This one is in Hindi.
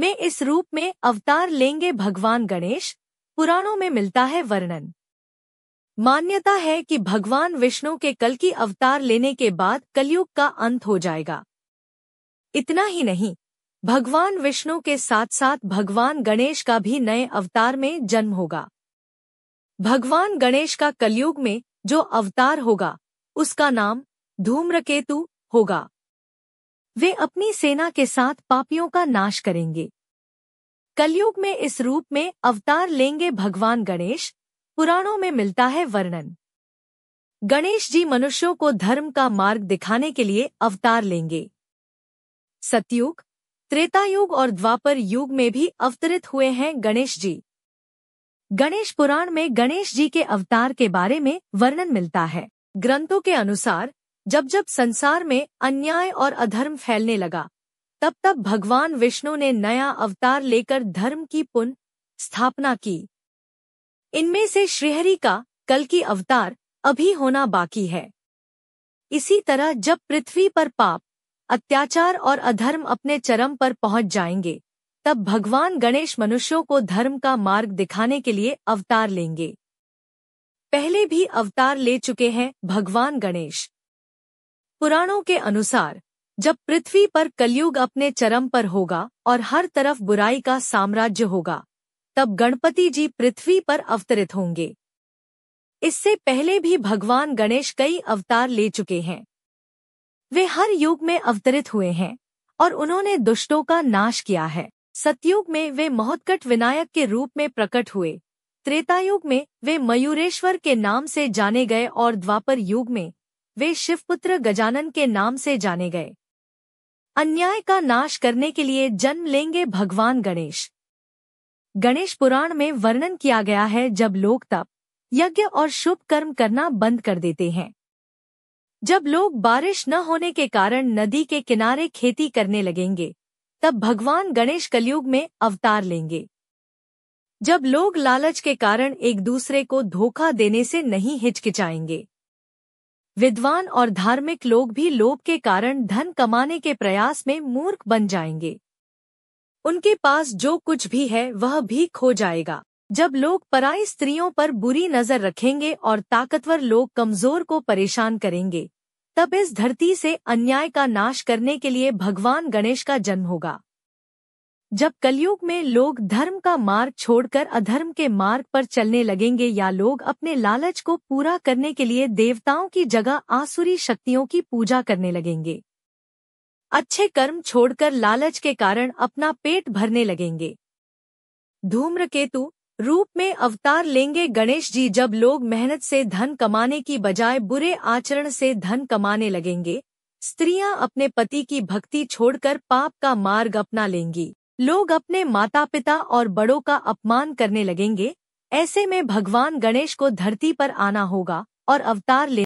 में इस रूप में अवतार लेंगे भगवान गणेश पुराणों में मिलता है वर्णन मान्यता है कि भगवान विष्णु के कल की अवतार लेने के बाद कलयुग का अंत हो जाएगा इतना ही नहीं भगवान विष्णु के साथ साथ भगवान गणेश का भी नए अवतार में जन्म होगा भगवान गणेश का कलयुग में जो अवतार होगा उसका नाम धूम्रकेतु होगा वे अपनी सेना के साथ पापियों का नाश करेंगे कलयुग में इस रूप में अवतार लेंगे भगवान गणेश पुराणों में मिलता है वर्णन गणेश जी मनुष्यों को धर्म का मार्ग दिखाने के लिए अवतार लेंगे सतयुग त्रेतायुग और द्वापर युग में भी अवतरित हुए हैं गणेश जी गणेश पुराण में गणेश जी के अवतार के बारे में वर्णन मिलता है ग्रंथों के अनुसार जब जब संसार में अन्याय और अधर्म फैलने लगा तब तब भगवान विष्णु ने नया अवतार लेकर धर्म की पुनः स्थापना की इनमें से श्रीहरि का कल की अवतार अभी होना बाकी है इसी तरह जब पृथ्वी पर पाप अत्याचार और अधर्म अपने चरम पर पहुंच जाएंगे तब भगवान गणेश मनुष्यों को धर्म का मार्ग दिखाने के लिए अवतार लेंगे पहले भी अवतार ले चुके हैं भगवान गणेश पुराणों के अनुसार जब पृथ्वी पर कलयुग अपने चरम पर होगा और हर तरफ बुराई का साम्राज्य होगा तब गणपति जी पृथ्वी पर अवतरित होंगे इससे पहले भी भगवान गणेश कई अवतार ले चुके हैं वे हर युग में अवतरित हुए हैं और उन्होंने दुष्टों का नाश किया है सतयुग में वे महोत्कट विनायक के रूप में प्रकट हुए त्रेतायुग में वे मयूरेश्वर के नाम से जाने गए और द्वापर युग में वे शिवपुत्र गजानन के नाम से जाने गए अन्याय का नाश करने के लिए जन्म लेंगे भगवान गणेश गणेश पुराण में वर्णन किया गया है जब लोग तप यज्ञ और शुभ कर्म करना बंद कर देते हैं जब लोग बारिश न होने के कारण नदी के किनारे खेती करने लगेंगे तब भगवान गणेश कलयुग में अवतार लेंगे जब लोग लालच के कारण एक दूसरे को धोखा देने से नहीं हिचकिचाएंगे विद्वान और धार्मिक लोग भी लोभ के कारण धन कमाने के प्रयास में मूर्ख बन जाएंगे उनके पास जो कुछ भी है वह भी खो जाएगा जब लोग पराई स्त्रियों पर बुरी नजर रखेंगे और ताकतवर लोग कमजोर को परेशान करेंगे तब इस धरती से अन्याय का नाश करने के लिए भगवान गणेश का जन्म होगा जब कलयुग में लोग धर्म का मार्ग छोड़कर अधर्म के मार्ग पर चलने लगेंगे या लोग अपने लालच को पूरा करने के लिए देवताओं की जगह आसुरी शक्तियों की पूजा करने लगेंगे अच्छे कर्म छोड़कर लालच के कारण अपना पेट भरने लगेंगे धूम्रकेतु रूप में अवतार लेंगे गणेश जी जब लोग मेहनत से धन कमाने की बजाय बुरे आचरण से धन कमाने लगेंगे स्त्रियां अपने पति की भक्ति छोड़कर पाप का मार्ग अपना लेंगी लोग अपने माता पिता और बड़ों का अपमान करने लगेंगे ऐसे में भगवान गणेश को धरती पर आना होगा और अवतार ले